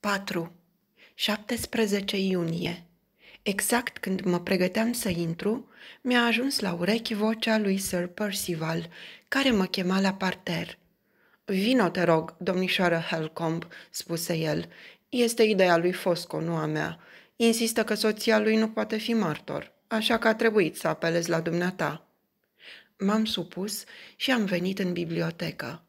4. 17 iunie. Exact când mă pregăteam să intru, mi-a ajuns la urechi vocea lui Sir Percival, care mă chema la parter. Vino, te rog, domnișoară Helcomb," spuse el. Este ideea lui Fosco, nu a mea. Insistă că soția lui nu poate fi martor, așa că a trebuit să apelez la dumneata." M-am supus și am venit în bibliotecă.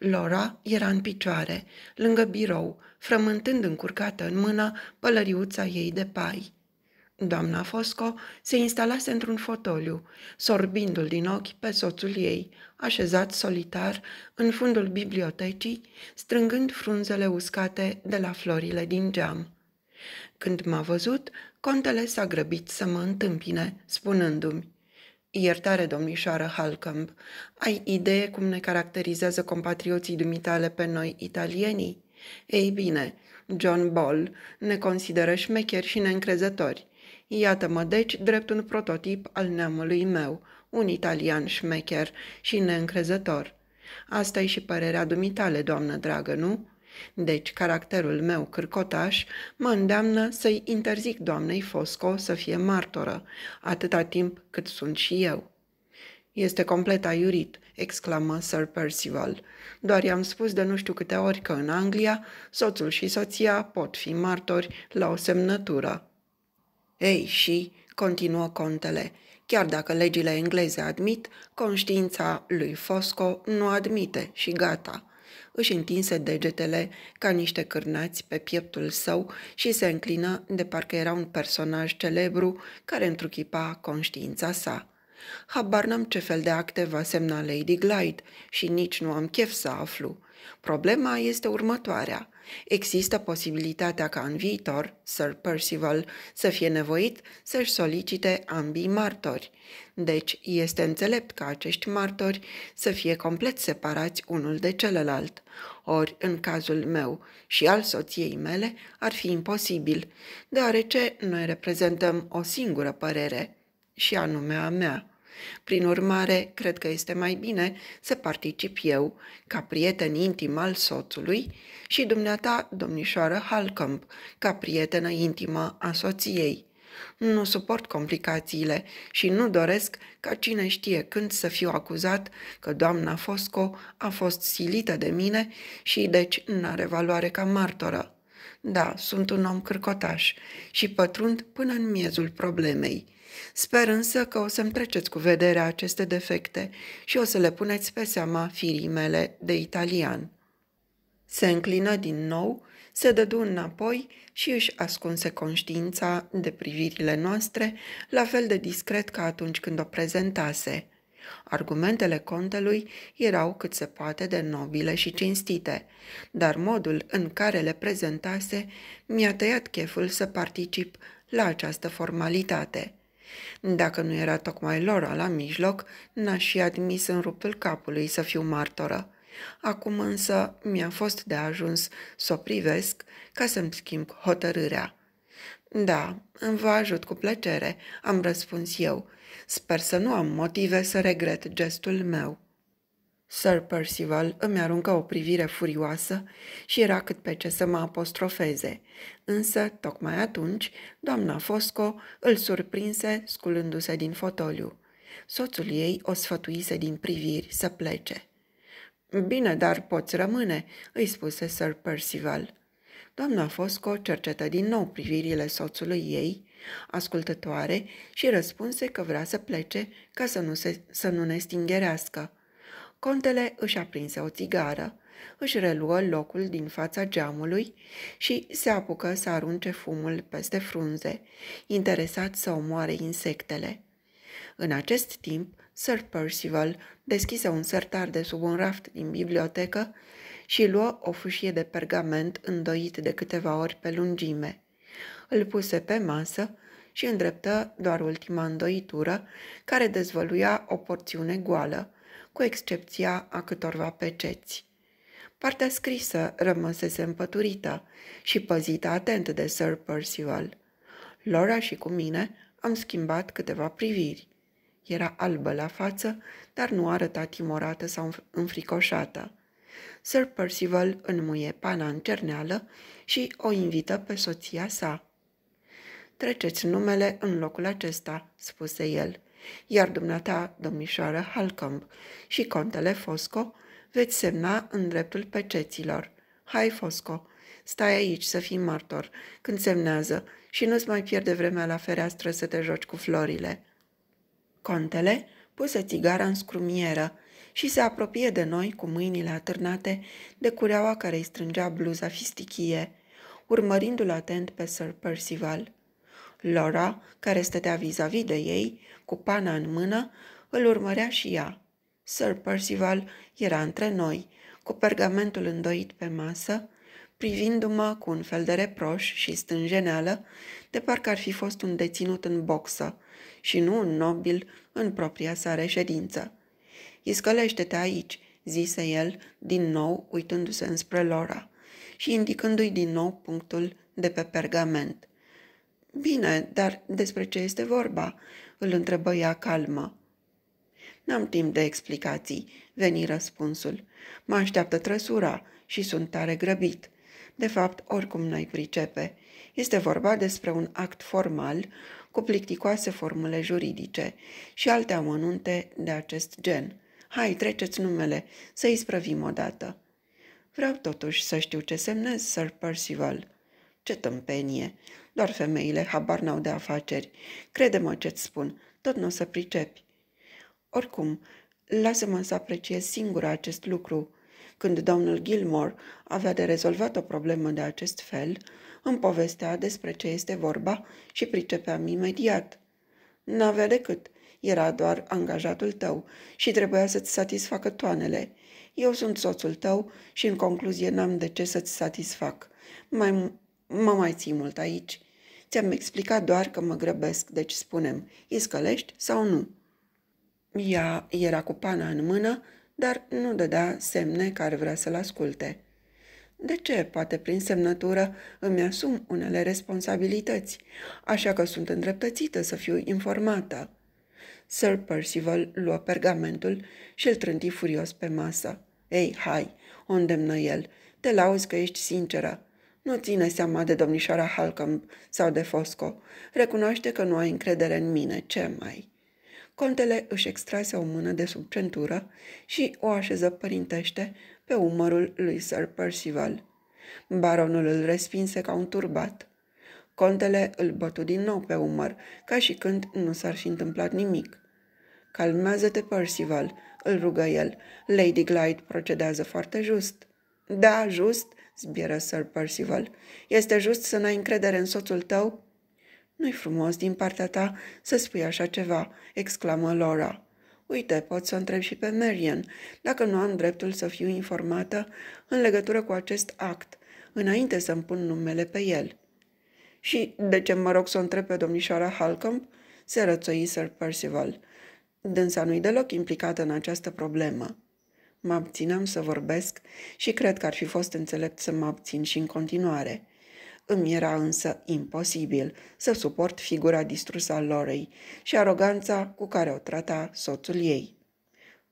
Laura era în picioare, lângă birou, frământând încurcată în mână pălăriuța ei de pai. Doamna Fosco se instalase într-un fotoliu, sorbindu-l din ochi pe soțul ei, așezat solitar în fundul bibliotecii, strângând frunzele uscate de la florile din geam. Când m-a văzut, contele s-a grăbit să mă întâmpine, spunându-mi Iertare, domnișoară Halcomb, ai idee cum ne caracterizează compatrioții dumitale pe noi, italienii? Ei bine, John Ball ne consideră șmecheri și neîncrezători. Iată-mă deci drept un prototip al neamului meu, un italian șmecher și neîncrezător. asta e și părerea dumitale, doamnă dragă, nu?" Deci, caracterul meu cârcotaș mă îndeamnă să-i interzic doamnei Fosco să fie martoră, atâta timp cât sunt și eu. Este complet aiurit, exclamă Sir Percival. Doar i-am spus de nu știu câte ori că în Anglia soțul și soția pot fi martori la o semnătură. Ei, și, continuă contele, chiar dacă legile engleze admit, conștiința lui Fosco nu admite și gata își întinse degetele ca niște cârnați pe pieptul său și se înclină de parcă era un personaj celebru care întruchipa conștiința sa. Habar n-am ce fel de acte va semna Lady Glide și nici nu am chef să aflu. Problema este următoarea – Există posibilitatea ca în viitor Sir Percival să fie nevoit să-și solicite ambii martori. Deci este înțelept ca acești martori să fie complet separați unul de celălalt. Ori, în cazul meu și al soției mele, ar fi imposibil, deoarece noi reprezentăm o singură părere, și anume a mea. Prin urmare, cred că este mai bine să particip eu, ca prieten intim al soțului, și dumneata, domnișoară Halcomb, ca prietenă intimă a soției. Nu suport complicațiile și nu doresc ca cine știe când să fiu acuzat că doamna Fosco a fost silită de mine și deci n-are valoare ca martoră. Da, sunt un om cârcotaș și pătrund până în miezul problemei. Sper însă că o să-mi treceți cu vederea aceste defecte și o să le puneți pe seama firii mele de italian. Se înclină din nou, se dădu înapoi și își ascunse conștiința de privirile noastre, la fel de discret ca atunci când o prezentase. Argumentele contelui erau cât se poate de nobile și cinstite, dar modul în care le prezentase mi-a tăiat cheful să particip la această formalitate. Dacă nu era tocmai Laura la mijloc, n-aș fi admis în ruptul capului să fiu martoră. Acum însă mi-a fost de ajuns să o privesc ca să-mi schimb hotărârea. Da, îmi vă ajut cu plăcere, am răspuns eu. Sper să nu am motive să regret gestul meu. Sir Percival îmi aruncă o privire furioasă și era cât pe ce să mă apostrofeze, însă, tocmai atunci, doamna Fosco îl surprinse sculându-se din fotoliu. Soțul ei o sfătuise din priviri să plece. Bine, dar poți rămâne," îi spuse Sir Percival. Doamna Fosco cercetă din nou privirile soțului ei, ascultătoare, și răspunse că vrea să plece ca să nu, se, să nu ne stingherească. Contele își aprinse o țigară, își reluă locul din fața geamului și se apucă să arunce fumul peste frunze, interesat să omoare insectele. În acest timp, Sir Percival deschise un sertar de sub un raft din bibliotecă și luă o fâșie de pergament îndoit de câteva ori pe lungime. Îl puse pe masă și îndreptă doar ultima îndoitură, care dezvăluia o porțiune goală, cu excepția a câtorva peceți. Partea scrisă rămăsese împăturită și păzită atent de Sir Percival. Laura și cu mine am schimbat câteva priviri. Era albă la față, dar nu arăta timorată sau înfricoșată. Sir Percival înmuie pana în cerneală și o invită pe soția sa. Treceți numele în locul acesta, spuse el iar dumneata, domnișoară Halcomb, și contele Fosco veți semna în dreptul peceților. Hai, Fosco, stai aici să fii martor când semnează și nu-ți mai pierde vremea la fereastră să te joci cu florile. Contele puse țigara în scrumieră și se apropie de noi cu mâinile atârnate de cureaua care îi strângea bluza fistichie, urmărindu-l atent pe Sir Percival. Laura, care stătea vis-a-vis de ei, cu pana în mână, îl urmărea și ea. Sir Percival era între noi, cu pergamentul îndoit pe masă, privindu-mă cu un fel de reproș și stânjeneală, de parcă ar fi fost un deținut în boxă și nu un nobil în propria sa reședință. Iscălește-te aici, zise el, din nou uitându-se înspre Laura și indicându-i din nou punctul de pe pergament. Bine, dar despre ce este vorba? îl întrebă ea calmă. N-am timp de explicații, veni răspunsul. Mă așteaptă trăsura și sunt tare grăbit. De fapt, oricum n-ai pricepe. Este vorba despre un act formal cu plicticoase formule juridice și alte amănunte de acest gen. Hai, treceți numele, să-i sprăvim odată. Vreau totuși să știu ce semnez, Sir Percival. Ce tâmpenie! Doar femeile habar n-au de afaceri. Crede-mă ce-ți spun, tot nu o să pricepi. Oricum, lasă-mă să apreciez singura acest lucru. Când domnul Gilmore avea de rezolvat o problemă de acest fel, îmi povestea despre ce este vorba și pricepeam imediat. N-avea decât, era doar angajatul tău și trebuia să-ți satisfacă toanele. Eu sunt soțul tău și în concluzie n-am de ce să-ți satisfac. Mai, mă mai ții mult aici. Ți-am explicat doar că mă grăbesc, deci spunem, iscălești sau nu? Ea era cu pana în mână, dar nu dădea semne că ar vrea să-l asculte. De ce? Poate prin semnătură îmi asum unele responsabilități, așa că sunt îndreptățită să fiu informată. Sir Percival luă pergamentul și îl trânti furios pe masă. Ei, hai, o îndemnă el, te lauzi că ești sinceră. Nu ține seama de domnișoara Halcom sau de Fosco. Recunoaște că nu ai încredere în mine, ce mai?" Contele își extrase o mână de sub centură și o așeză părintește pe umărul lui Sir Percival. Baronul îl respinse ca un turbat. Contele îl bătu din nou pe umăr, ca și când nu s-ar fi întâmplat nimic. Calmează-te, Percival, îl rugă el. Lady Glide procedează foarte just. Da, just, zbieră Sir Percival. Este just să n-ai încredere în soțul tău? Nu-i frumos din partea ta să spui așa ceva, exclamă Laura. Uite, pot să întreb și pe Marian, dacă nu am dreptul să fiu informată în legătură cu acest act, înainte să-mi pun numele pe el. Și de ce mă rog să o întreb pe domnișoara Halcomb? Se rățoi Sir Percival. Dânsa nu-i deloc implicată în această problemă mă abțineam să vorbesc și cred că ar fi fost înțelept să mă abțin și în continuare. Îmi era însă imposibil să suport figura distrusă a Lorei și aroganța cu care o trata soțul ei.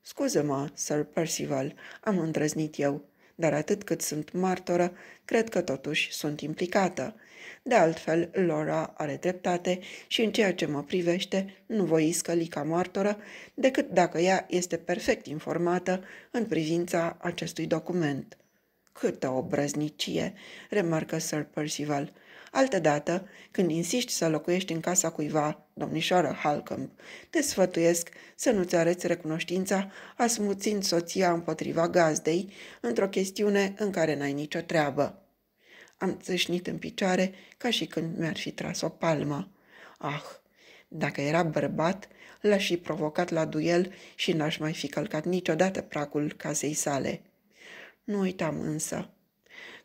Scuză-mă, Sir Percival, am îndrăznit eu dar atât cât sunt martoră, cred că totuși sunt implicată. De altfel, Laura are dreptate și în ceea ce mă privește, nu voi iscăli ca martoră, decât dacă ea este perfect informată în privința acestui document. Câtă obrăznicie, remarcă Sir Percival. Altădată, când insiști să locuiești în casa cuiva, domnișoară Halcomb, te sfătuiesc să nu-ți arăți recunoștința asmuțind soția împotriva gazdei într-o chestiune în care n-ai nicio treabă. Am țâșnit în picioare ca și când mi-ar fi tras o palmă. Ah, dacă era bărbat, l-aș fi provocat la duel și n-aș mai fi călcat niciodată pracul casei sale. Nu uitam însă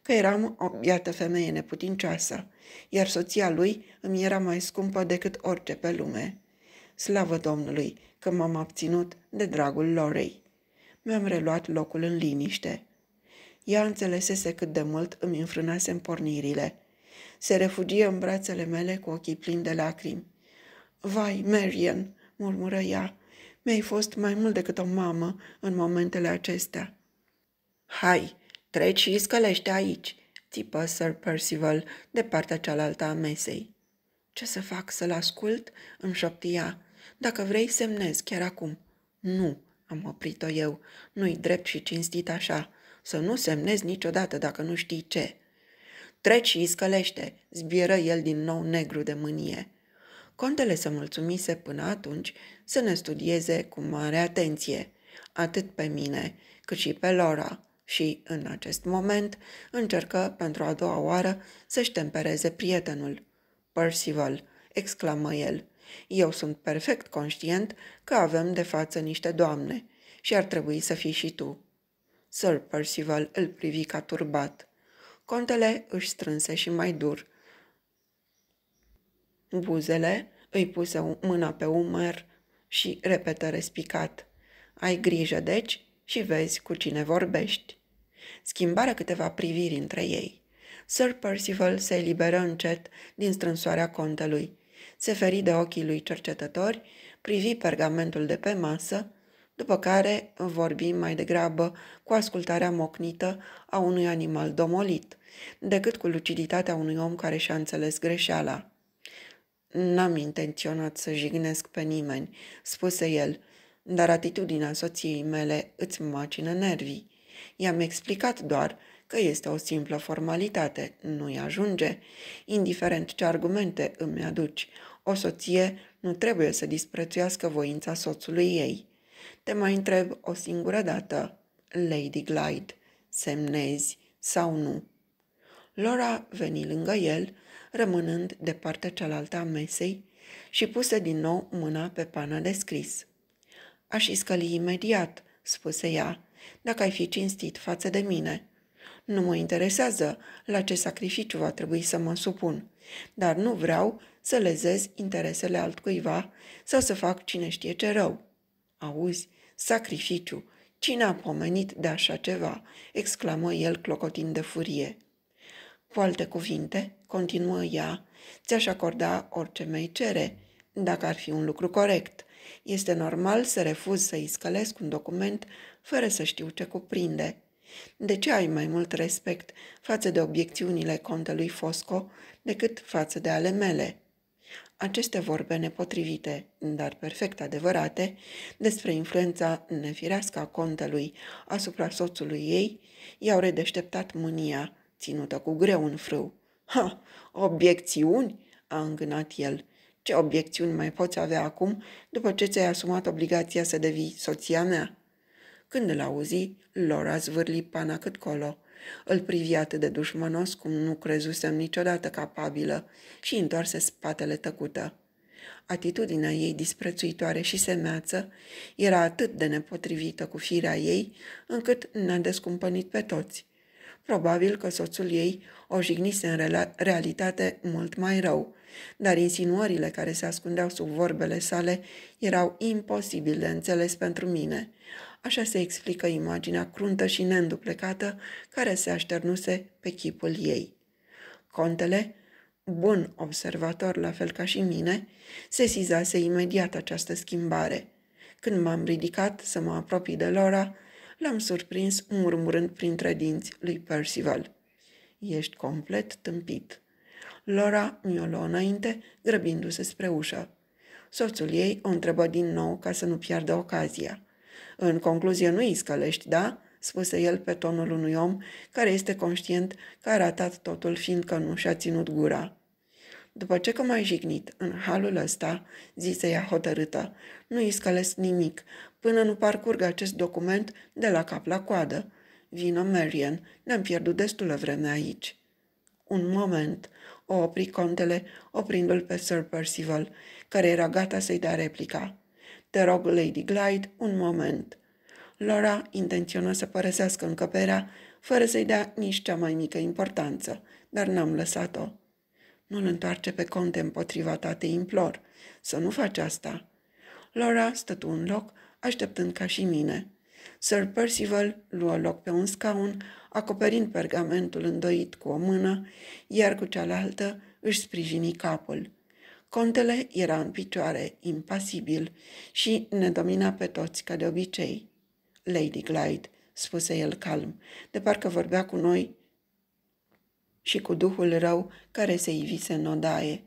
că eram o iată femeie neputincioasă, iar soția lui îmi era mai scumpă decât orice pe lume. Slavă Domnului că m-am abținut de dragul Lorei. Mi-am reluat locul în liniște. Ea înțelesese cât de mult îmi înfrânase pornirile. Se refugie în brațele mele cu ochii plini de lacrimi. Vai, Marian, murmură ea, mi-ai fost mai mult decât o mamă în momentele acestea. Hai, treci și scălește aici, țipă Sir Percival de partea cealaltă a mesei. Ce să fac, să-l ascult?" îmi șoptia. Dacă vrei, semnez chiar acum." Nu," am oprit-o eu, nu-i drept și cinstit așa. Să nu semnezi niciodată dacă nu știi ce." Treci și iscălește!" zbieră el din nou negru de mânie. Contele se mulțumise până atunci să ne studieze cu mare atenție, atât pe mine, cât și pe Laura și, în acest moment, încercă pentru a doua oară să-și tempereze prietenul. Percival, exclamă el, eu sunt perfect conștient că avem de față niște doamne și ar trebui să fii și tu. Sir Percival îl privi ca turbat. Contele își strânse și mai dur. Buzele îi puse mâna pe umăr și repetă respicat. Ai grijă, deci, și vezi cu cine vorbești. Schimbară câteva priviri între ei. Sir Percival se eliberă încet din strânsoarea contelui. Se feri de ochii lui cercetători, privi pergamentul de pe masă, după care vorbim mai degrabă cu ascultarea mocnită a unui animal domolit, decât cu luciditatea unui om care și-a înțeles greșeala. N-am intenționat să jignesc pe nimeni, spuse el, dar atitudinea soției mele îți macină nervii. I-am explicat doar că este o simplă formalitate, nu-i ajunge. Indiferent ce argumente îmi aduci, o soție nu trebuie să disprețuiască voința soțului ei. Te mai întreb o singură dată, Lady Glide, semnezi sau nu? Laura veni lângă el, rămânând de partea cealaltă a mesei și puse din nou mâna pe pana de scris. Aș scăli imediat, spuse ea, dacă ai fi cinstit față de mine. Nu mă interesează la ce sacrificiu va trebui să mă supun, dar nu vreau să lezez interesele altcuiva sau să fac cine știe ce rău. Auzi, sacrificiu, cine a pomenit de așa ceva? exclamă el clocotind de furie. Cu alte cuvinte, continuă ea, ți-aș acorda orice mei cere, dacă ar fi un lucru corect. Este normal să refuz să iscălesc un document fără să știu ce cuprinde. De ce ai mai mult respect față de obiecțiunile contelui Fosco decât față de ale mele? Aceste vorbe nepotrivite, dar perfect adevărate, despre influența nefirească a contelui asupra soțului ei, i-au redeșteptat mânia, ținută cu greu în frâu. Ha, obiecțiuni?" a îngânat el. Ce obiecțiuni mai poți avea acum, după ce ți-ai asumat obligația să devii soția mea? Când îl auzi, Laura zvârli pana cât colo. Îl privi atât de dușmănos cum nu crezusem niciodată capabilă și întoarse spatele tăcută. Atitudinea ei disprețuitoare și semeață era atât de nepotrivită cu firea ei, încât ne-a descumpănit pe toți. Probabil că soțul ei o jignise în realitate mult mai rău, dar insinuările care se ascundeau sub vorbele sale erau imposibil de înțeles pentru mine. Așa se explică imaginea cruntă și neînduplecată care se așternuse pe chipul ei. Contele, bun observator la fel ca și mine, sesizase imediat această schimbare. Când m-am ridicat să mă apropii de Lora, l-am surprins murmurând printre dinți lui Percival. Ești complet tâmpit. Laura mi miolă înainte, grăbindu-se spre ușă. Soțul ei o întrebă din nou ca să nu piardă ocazia. În concluzie, nu-i scălești, da?" spuse el pe tonul unui om care este conștient că a ratat totul fiindcă nu și-a ținut gura. După ce că m-ai jignit în halul ăsta, zise ea hotărâtă, nu iscălesc nimic până nu parcurg acest document de la cap la coadă. Vino, Marian, ne-am pierdut destulă vreme aici. Un moment, o opri contele, oprindu-l pe Sir Percival, care era gata să-i dea replica. Te rog, Lady Glide, un moment. Laura intenționa să părăsească încăperea, fără să-i dea nici cea mai mică importanță, dar n-am lăsat-o. Nu-l întoarce pe conte împotriva ta, te implor. Să nu faci asta. Laura stătu în loc, așteptând ca și mine. Sir Percival luă loc pe un scaun, acoperind pergamentul îndoit cu o mână, iar cu cealaltă își sprijini capul. Contele era în picioare, impasibil, și ne domina pe toți ca de obicei. Lady Glide, spuse el calm, de parcă vorbea cu noi și cu duhul rău care se ivise în odaie.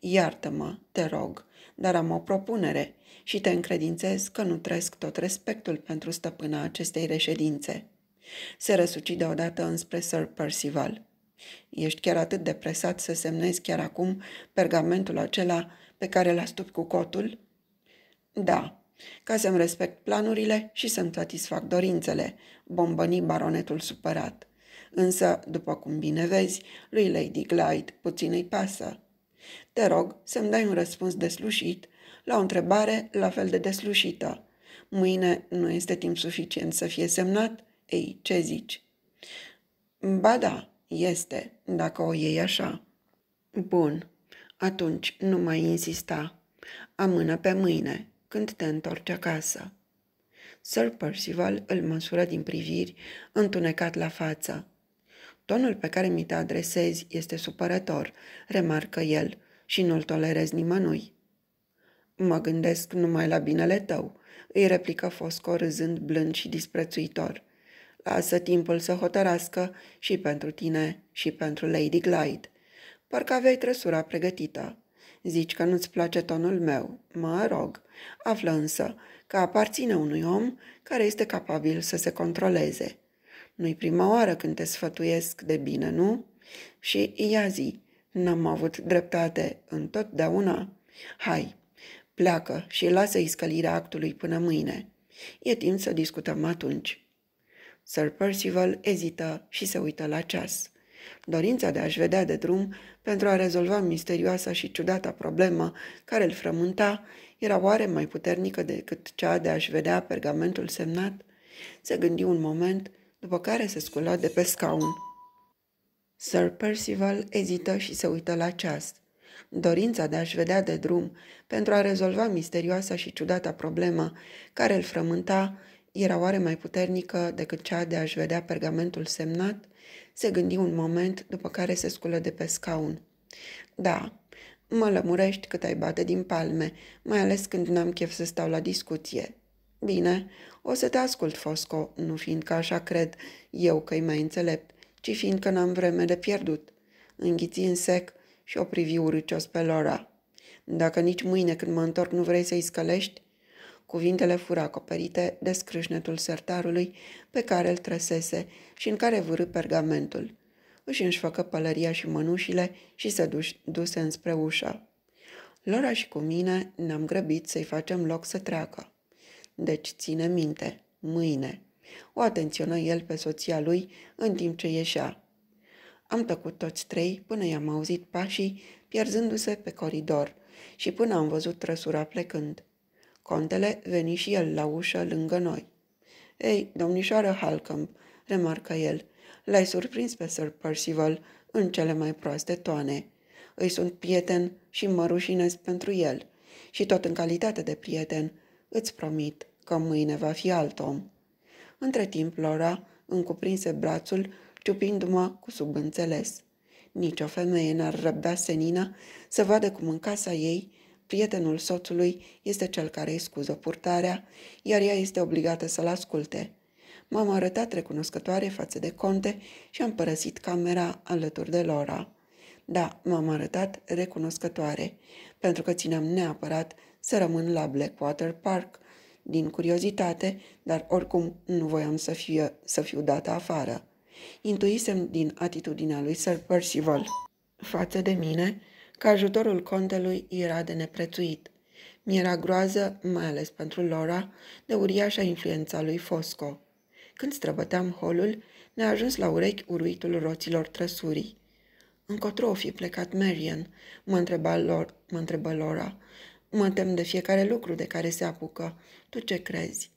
Iartă-mă, te rog, dar am o propunere și te încredințez că nu tresc tot respectul pentru stăpâna acestei reședințe. Se răsuci deodată înspre Sir Percival. Ești chiar atât de presat să semnezi chiar acum pergamentul acela pe care l-a stup cu cotul? Da, ca să-mi respect planurile și să-mi satisfac dorințele, bombăni baronetul supărat însă, după cum bine vezi, lui Lady Glide puțin îi pasă. Te rog să-mi dai un răspuns deslușit la o întrebare la fel de deslușită. Mâine nu este timp suficient să fie semnat? Ei, ce zici? Ba da, este, dacă o iei așa. Bun, atunci nu mai insista. Amână pe mâine, când te întorci acasă. Sir Percival îl măsură din priviri, întunecat la față. Tonul pe care mi te adresezi este supărător, remarcă el, și nu-l tolerez nimănui. Mă gândesc numai la binele tău, îi replică Fosco râzând blând și disprețuitor. Lasă timpul să hotărască și pentru tine și pentru Lady Glide. Parcă aveai trăsura pregătită. Zici că nu-ți place tonul meu, mă rog. Află însă că aparține unui om care este capabil să se controleze. Nu-i prima oară când te sfătuiesc de bine, nu? Și ia zi, n-am avut dreptate întotdeauna. Hai, pleacă și lasă iscălirea actului până mâine. E timp să discutăm atunci. Sir Percival ezită și se uită la ceas. Dorința de a-și vedea de drum pentru a rezolva misterioasa și ciudata problemă care îl frământa era oare mai puternică decât cea de a-și vedea pergamentul semnat? Se gândi un moment după care se sculă de pe scaun. Sir Percival ezită și se uită la ceas. Dorința de a-și vedea de drum pentru a rezolva misterioasa și ciudata problemă care îl frământa era oare mai puternică decât cea de a-și vedea pergamentul semnat? Se gândi un moment, după care se sculă de pe scaun. Da, mă lămurești cât ai bate din palme, mai ales când n-am chef să stau la discuție, Bine, o să te ascult, Fosco, nu fiindcă așa cred eu că-i mai înțelept, ci fiindcă n-am vreme de pierdut. Înghiți în sec și o privi urâcios pe Laura. Dacă nici mâine când mă întorc nu vrei să-i scălești? Cuvintele fură acoperite de scrâșnetul sertarului pe care îl trăsese și în care vârâ pergamentul. Își înșfăcă pălăria și mănușile și se duș, duse înspre ușa. Lora și cu mine ne-am grăbit să-i facem loc să treacă deci ține minte, mâine. O atenționă el pe soția lui în timp ce ieșea. Am tăcut toți trei până i-am auzit pașii pierzându-se pe coridor și până am văzut trăsura plecând. Contele veni și el la ușă lângă noi. Ei, domnișoară Halcomb, remarcă el, l-ai surprins pe Sir Percival în cele mai proaste toane. Îi sunt prieten și mă rușinez pentru el și tot în calitate de prieten – Îți promit că mâine va fi alt om. Între timp, Laura încuprinse brațul, ciupindu-mă cu subînțeles. Nici o femeie n-ar răbda senina să vadă cum în casa ei prietenul soțului este cel care îi scuză purtarea, iar ea este obligată să-l asculte. M-am arătat recunoscătoare față de conte și am părăsit camera alături de Laura. Da, m-am arătat recunoscătoare, pentru că țineam neapărat să rămân la Blackwater Park, din curiozitate, dar oricum nu voiam să, fie, să fiu dată afară. Intuisem din atitudinea lui Sir Percival față de mine că ajutorul contelui era de neprețuit. Mi-era groază, mai ales pentru Laura, de uriașa influența lui Fosco. Când străbăteam holul, ne-a ajuns la urechi uruitul roților trăsurii. Încotro fi plecat Marian?" mă întreba, Lor, mă întrebă Laura, Mă tem de fiecare lucru de care se apucă. Tu ce crezi?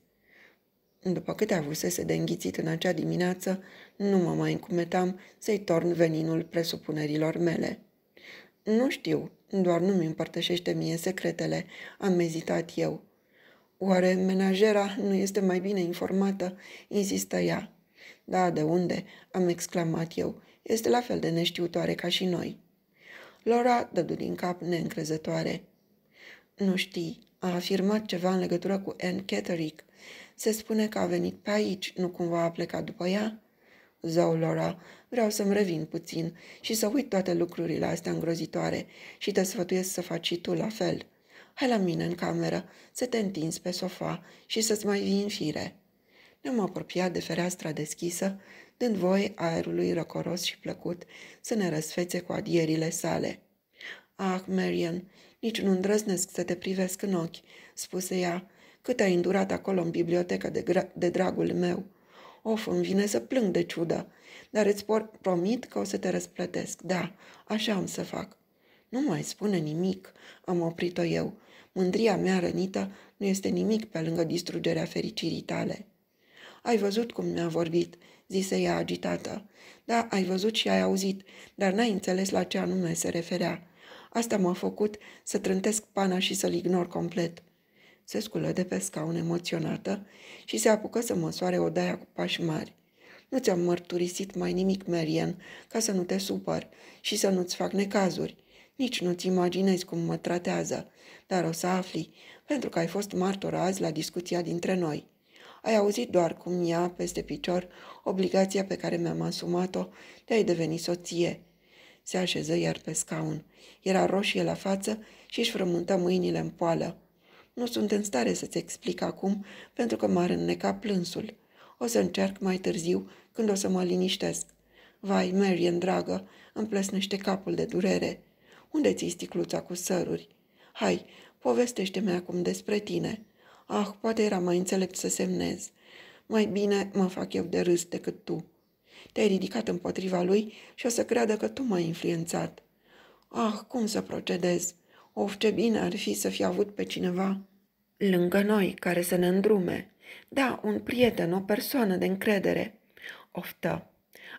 După câte avusese de înghițit în acea dimineață, nu mă mai încumetam să-i torn veninul presupunerilor mele. Nu știu, doar nu-mi împărtășește mie secretele, am mezitat eu. Oare menajera nu este mai bine informată? Insistă ea. Da, de unde? Am exclamat eu. Este la fel de neștiutoare ca și noi. Laura dădu din cap neîncrezătoare. Nu știi, a afirmat ceva în legătură cu Anne Catterick. Se spune că a venit pe aici, nu cumva a plecat după ea?" Zău, Laura, vreau să-mi revin puțin și să uit toate lucrurile astea îngrozitoare și te sfătuiesc să faci și tu la fel. Hai la mine în cameră, să te întinzi pe sofa și să-ți mai vii în fire." Ne-am apropiat de fereastra deschisă, dând voi aerului răcoros și plăcut să ne răsfețe cu adierile sale. Ah, Marian, nici nu îndrăznesc să te privesc în ochi, spuse ea. Cât ai îndurat acolo în bibliotecă de, gra- de dragul meu? Of, îmi vine să plâng de ciudă, dar îți por- promit că o să te răsplătesc. Da, așa am să fac. Nu mai spune nimic, am oprit-o eu. Mândria mea rănită nu este nimic pe lângă distrugerea fericirii tale. Ai văzut cum mi-a vorbit, zise ea agitată. Da, ai văzut și ai auzit, dar n-ai înțeles la ce anume se referea. Asta m-a făcut să trântesc pana și să-l ignor complet. Se sculă de pe scaun emoționată și se apucă să măsoare odaia cu pași mari. Nu ți-am mărturisit mai nimic, Marian, ca să nu te supăr și să nu-ți fac necazuri. Nici nu-ți imaginezi cum mă tratează, dar o să afli, pentru că ai fost martor azi la discuția dintre noi. Ai auzit doar cum ia peste picior obligația pe care mi-am asumat-o de a-i deveni soție se așeză iar pe scaun. Era roșie la față și își frământă mâinile în poală. Nu sunt în stare să-ți explic acum, pentru că m-ar înneca plânsul. O să încerc mai târziu, când o să mă liniștesc. Vai, Marian, dragă, îmi plăsnește capul de durere. Unde ți sticluța cu săruri? Hai, povestește-mi acum despre tine. Ah, poate era mai înțelept să semnez. Mai bine mă fac eu de râs decât tu te-ai ridicat împotriva lui și o să creadă că tu m-ai influențat. Ah, cum să procedez? Of, ce bine ar fi să fi avut pe cineva lângă noi care să ne îndrume. Da, un prieten, o persoană de încredere. Oftă. Da.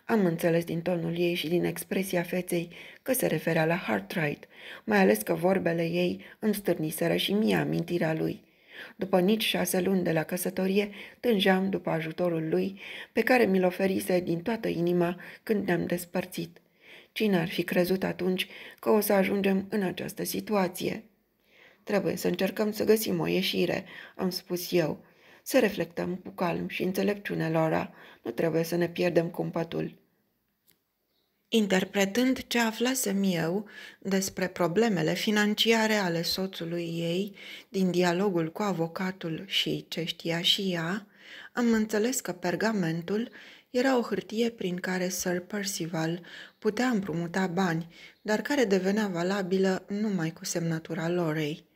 Am înțeles din tonul ei și din expresia feței că se referea la Hartwright, mai ales că vorbele ei îmi stârniseră și mie amintirea lui – după nici șase luni de la căsătorie, tângeam după ajutorul lui, pe care mi-l oferise din toată inima când ne-am despărțit. Cine ar fi crezut atunci că o să ajungem în această situație? Trebuie să încercăm să găsim o ieșire, am spus eu. Să reflectăm cu calm și înțelepciune, Laura. Nu trebuie să ne pierdem cumpătul. Interpretând ce aflasem eu despre problemele financiare ale soțului ei din dialogul cu avocatul și ce știa și ea, am înțeles că pergamentul era o hârtie prin care Sir Percival putea împrumuta bani, dar care devenea valabilă numai cu semnătura Lorei.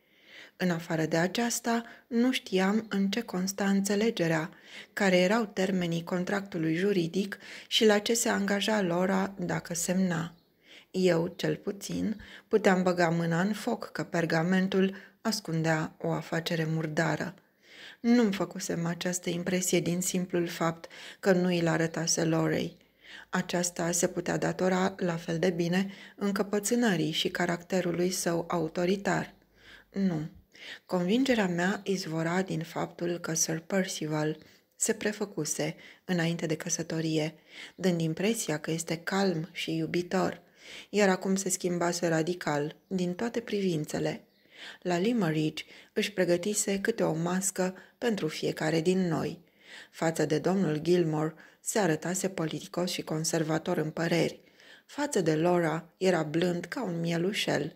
În afară de aceasta, nu știam în ce consta înțelegerea, care erau termenii contractului juridic și la ce se angaja Lora dacă semna. Eu, cel puțin, puteam băga mâna în foc că pergamentul ascundea o afacere murdară. Nu-mi făcusem această impresie din simplul fapt că nu îl arătase Lorei. Aceasta se putea datora, la fel de bine, încăpățânării și caracterului său autoritar. Nu, Convingerea mea izvora din faptul că Sir Percival se prefăcuse înainte de căsătorie, dând impresia că este calm și iubitor, iar acum se schimbase radical din toate privințele. La Limeridge își pregătise câte o mască pentru fiecare din noi. Față de domnul Gilmore se arătase politicos și conservator în păreri. Față de Laura era blând ca un mielușel –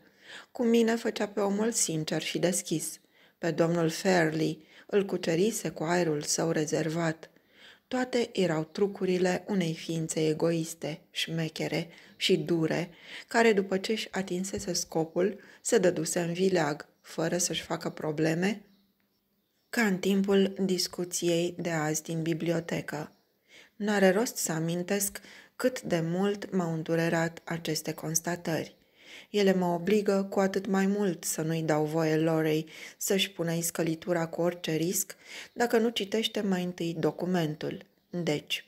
cu mine făcea pe omul sincer și deschis. Pe domnul Fairley îl cucerise cu aerul său rezervat. Toate erau trucurile unei ființe egoiste, șmechere și dure, care după ce își atinsese scopul, se dăduse în vileag, fără să-și facă probleme, ca în timpul discuției de azi din bibliotecă. N-are rost să amintesc cât de mult m-au îndurerat aceste constatări. Ele mă obligă cu atât mai mult să nu-i dau voie Lorei să-și pună iscălitura cu orice risc dacă nu citește mai întâi documentul. Deci,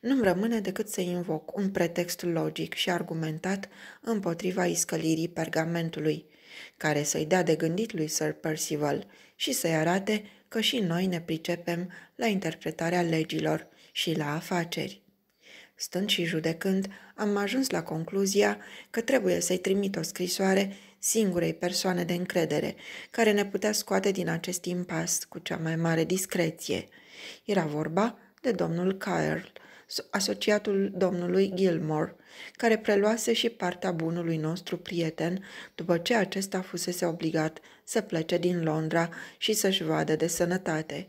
nu-mi rămâne decât să invoc un pretext logic și argumentat împotriva iscălirii pergamentului, care să-i dea de gândit lui Sir Percival și să-i arate că și noi ne pricepem la interpretarea legilor și la afaceri. Stând și judecând, am ajuns la concluzia că trebuie să-i trimit o scrisoare singurei persoane de încredere, care ne putea scoate din acest impas cu cea mai mare discreție. Era vorba de domnul Kyle, asociatul domnului Gilmore, care preluase și partea bunului nostru prieten după ce acesta fusese obligat să plece din Londra și să-și vadă de sănătate.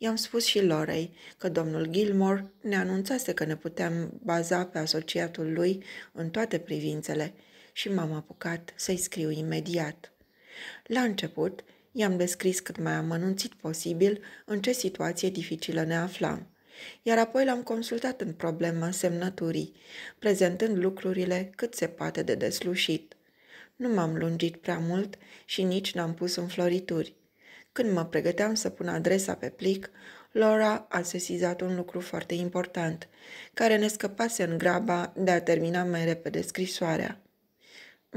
I-am spus și Lorei că domnul Gilmore ne anunțase că ne puteam baza pe asociatul lui în toate privințele și m-am apucat să-i scriu imediat. La început, i-am descris cât mai amănunțit posibil în ce situație dificilă ne aflam, iar apoi l-am consultat în problema semnăturii, prezentând lucrurile cât se poate de deslușit. Nu m-am lungit prea mult și nici n-am pus în florituri – când mă pregăteam să pun adresa pe plic, Laura a sesizat un lucru foarte important, care ne scăpase în graba de a termina mai repede scrisoarea.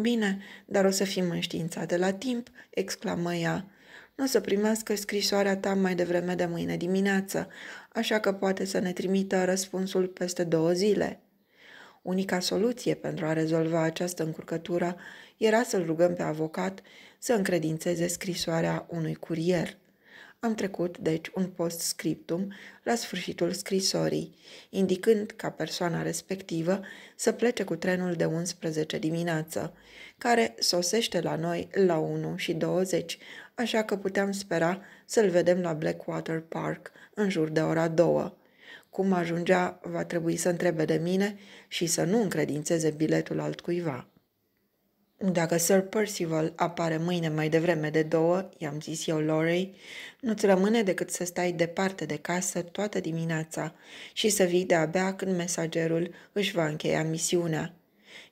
Bine, dar o să fim înștiințate la timp, exclamă ea. Nu o să primească scrisoarea ta mai devreme de mâine dimineață, așa că poate să ne trimită răspunsul peste două zile. Unica soluție pentru a rezolva această încurcătură era să-l rugăm pe avocat să încredințeze scrisoarea unui curier. Am trecut, deci, un post scriptum la sfârșitul scrisorii, indicând ca persoana respectivă să plece cu trenul de 11 dimineață, care sosește la noi la 1 și 20, așa că puteam spera să-l vedem la Blackwater Park în jur de ora 2. Cum ajungea, va trebui să întrebe de mine și să nu încredințeze biletul altcuiva. Dacă Sir Percival apare mâine mai devreme de două, i-am zis eu Lorei, nu-ți rămâne decât să stai departe de casă toată dimineața și să vii de-abia când mesagerul își va încheia misiunea.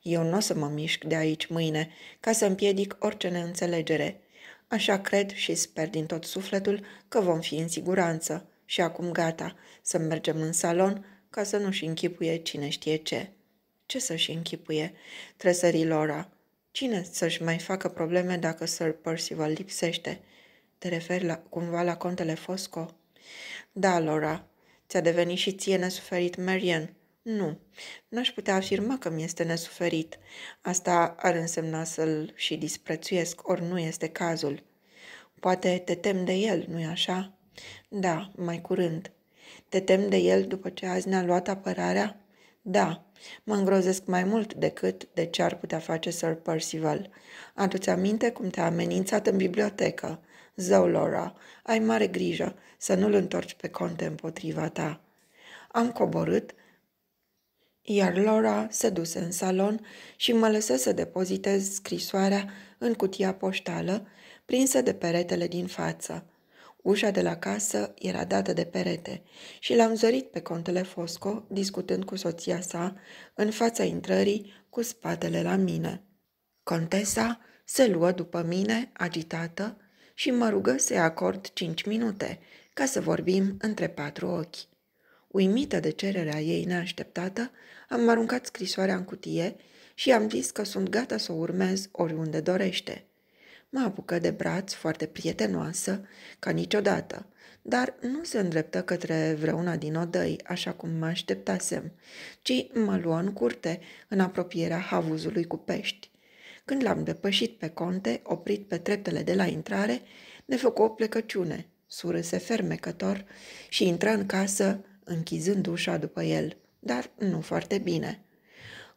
Eu nu o să mă mișc de aici mâine, ca să împiedic orice neînțelegere. Așa cred și sper din tot sufletul că vom fi în siguranță. Și acum gata, să mergem în salon ca să nu-și închipuie cine știe ce. Ce să-și închipuie? Trăsări Lora. Cine să-și mai facă probleme dacă Sir Percival lipsește? Te referi la, cumva la contele Fosco? Da, Laura, ți-a devenit și ție nesuferit, Marian. Nu, n-aș putea afirma că mi este nesuferit. Asta ar însemna să-l și disprețuiesc, ori nu este cazul. Poate te tem de el, nu-i așa? Da, mai curând. Te tem de el după ce azi ne-a luat apărarea? Da, Mă îngrozesc mai mult decât de ce ar putea face Sir Percival. Aduți aminte cum te-a amenințat în bibliotecă. Zău, Laura, ai mare grijă să nu-l întorci pe conte împotriva ta. Am coborât, iar Laura se duse în salon și mă lăsă să depozitez scrisoarea în cutia poștală, prinsă de peretele din față. Ușa de la casă era dată de perete și l-am zărit pe contele Fosco discutând cu soția sa în fața intrării cu spatele la mine. Contesa se luă după mine, agitată, și mă rugă să-i acord cinci minute, ca să vorbim între patru ochi. Uimită de cererea ei neașteptată, am aruncat scrisoarea în cutie și am zis că sunt gata să o urmez oriunde dorește. Mă apucă de braț foarte prietenoasă, ca niciodată, dar nu se îndreptă către vreuna din odăi, așa cum mă așteptasem, ci mă luă în curte, în apropierea havuzului cu pești. Când l-am depășit pe conte, oprit pe treptele de la intrare, ne făcu o plecăciune, surâse fermecător și intră în casă, închizând ușa după el, dar nu foarte bine.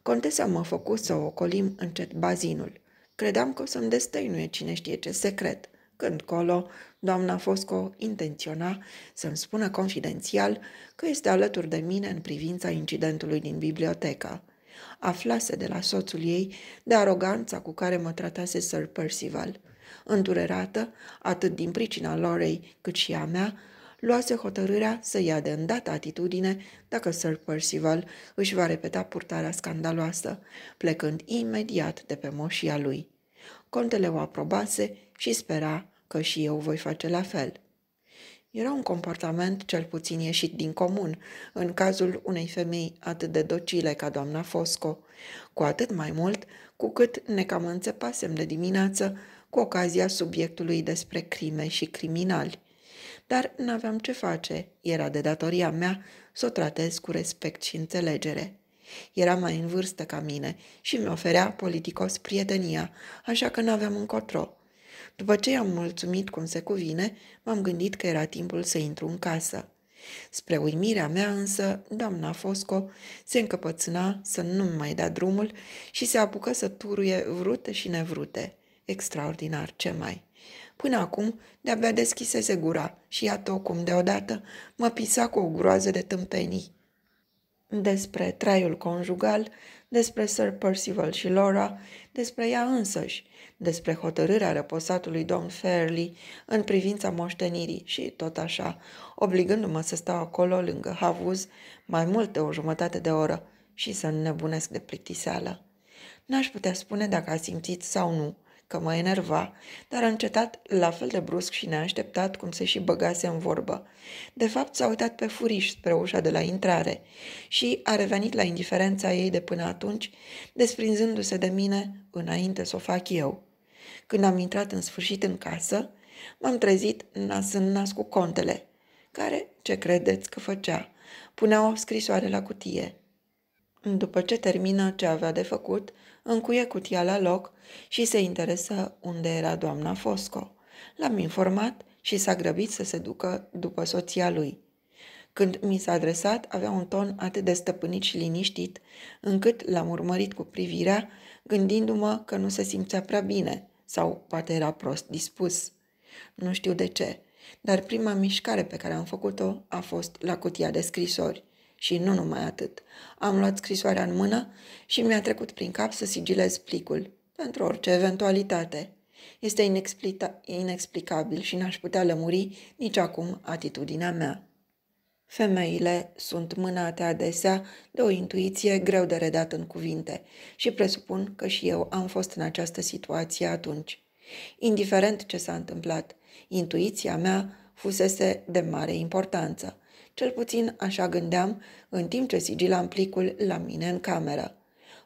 Contesa m-a făcut să o ocolim încet bazinul. Credeam că o să-mi destăinuie cine știe ce secret. Când colo, doamna Fosco intenționa să-mi spună confidențial că este alături de mine în privința incidentului din bibliotecă. Aflase de la soțul ei de aroganța cu care mă tratase Sir Percival. Îndurerată, atât din pricina Lorei cât și a mea, luase hotărârea să ia de îndată atitudine dacă Sir Percival își va repeta purtarea scandaloasă, plecând imediat de pe moșia lui. Contele o aprobase și spera că și eu voi face la fel. Era un comportament cel puțin ieșit din comun în cazul unei femei atât de docile ca doamna Fosco, cu atât mai mult cu cât ne cam înțepasem de dimineață cu ocazia subiectului despre crime și criminali dar n-aveam ce face. Era de datoria mea să o tratez cu respect și înțelegere. Era mai în vârstă ca mine și mi oferea politicos prietenia, așa că n-aveam încotro. După ce i-am mulțumit cum se cuvine, m-am gândit că era timpul să intru în casă. Spre uimirea mea însă, doamna Fosco se încăpățâna să nu mai dea drumul și se apucă să turuie vrute și nevrute. Extraordinar, ce mai! Până acum, de-abia deschisese gura și iată o cum deodată mă pisa cu o groază de tâmpenii. Despre traiul conjugal, despre Sir Percival și Laura, despre ea însăși, despre hotărârea răposatului domn Fairley în privința moștenirii și tot așa, obligându-mă să stau acolo lângă havuz mai mult de o jumătate de oră și să nu nebunesc de plictiseală. N-aș putea spune dacă a simțit sau nu, că mă enerva, dar a încetat la fel de brusc și neașteptat cum se și băgase în vorbă. De fapt, s-a uitat pe furiș spre ușa de la intrare și a revenit la indiferența ei de până atunci, desprinzându-se de mine înainte să o fac eu. Când am intrat în sfârșit în casă, m-am trezit nas în nas cu contele, care, ce credeți că făcea, punea o scrisoare la cutie – după ce termină ce avea de făcut, încuie cutia la loc și se interesă unde era doamna Fosco. L-am informat și s-a grăbit să se ducă după soția lui. Când mi s-a adresat, avea un ton atât de stăpânit și liniștit, încât l-am urmărit cu privirea, gândindu-mă că nu se simțea prea bine sau poate era prost dispus. Nu știu de ce, dar prima mișcare pe care am făcut-o a fost la cutia de scrisori. Și nu numai atât. Am luat scrisoarea în mână și mi-a trecut prin cap să sigilez plicul, pentru orice eventualitate. Este inexplicabil și n-aș putea lămuri nici acum atitudinea mea. Femeile sunt mânate adesea de o intuiție greu de redat în cuvinte și presupun că și eu am fost în această situație atunci. Indiferent ce s-a întâmplat, intuiția mea fusese de mare importanță. Cel puțin așa gândeam în timp ce sigilam plicul la mine în cameră.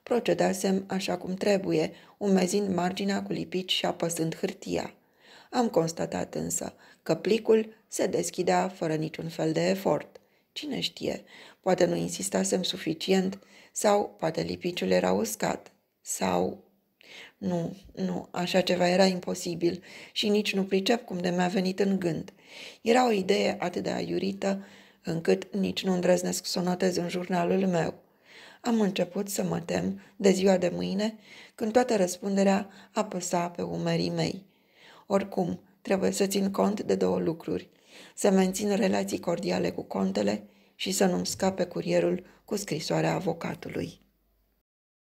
Procedasem așa cum trebuie, umezind marginea cu lipici și apăsând hârtia. Am constatat însă că plicul se deschidea fără niciun fel de efort. Cine știe, poate nu insistasem suficient sau poate lipiciul era uscat sau... Nu, nu, așa ceva era imposibil și nici nu pricep cum de mi-a venit în gând. Era o idee atât de aiurită încât nici nu îndrăznesc să o notez în jurnalul meu. Am început să mă tem de ziua de mâine, când toată răspunderea apăsa pe umerii mei. Oricum, trebuie să țin cont de două lucruri. Să mențin relații cordiale cu contele și să nu-mi scape curierul cu scrisoarea avocatului.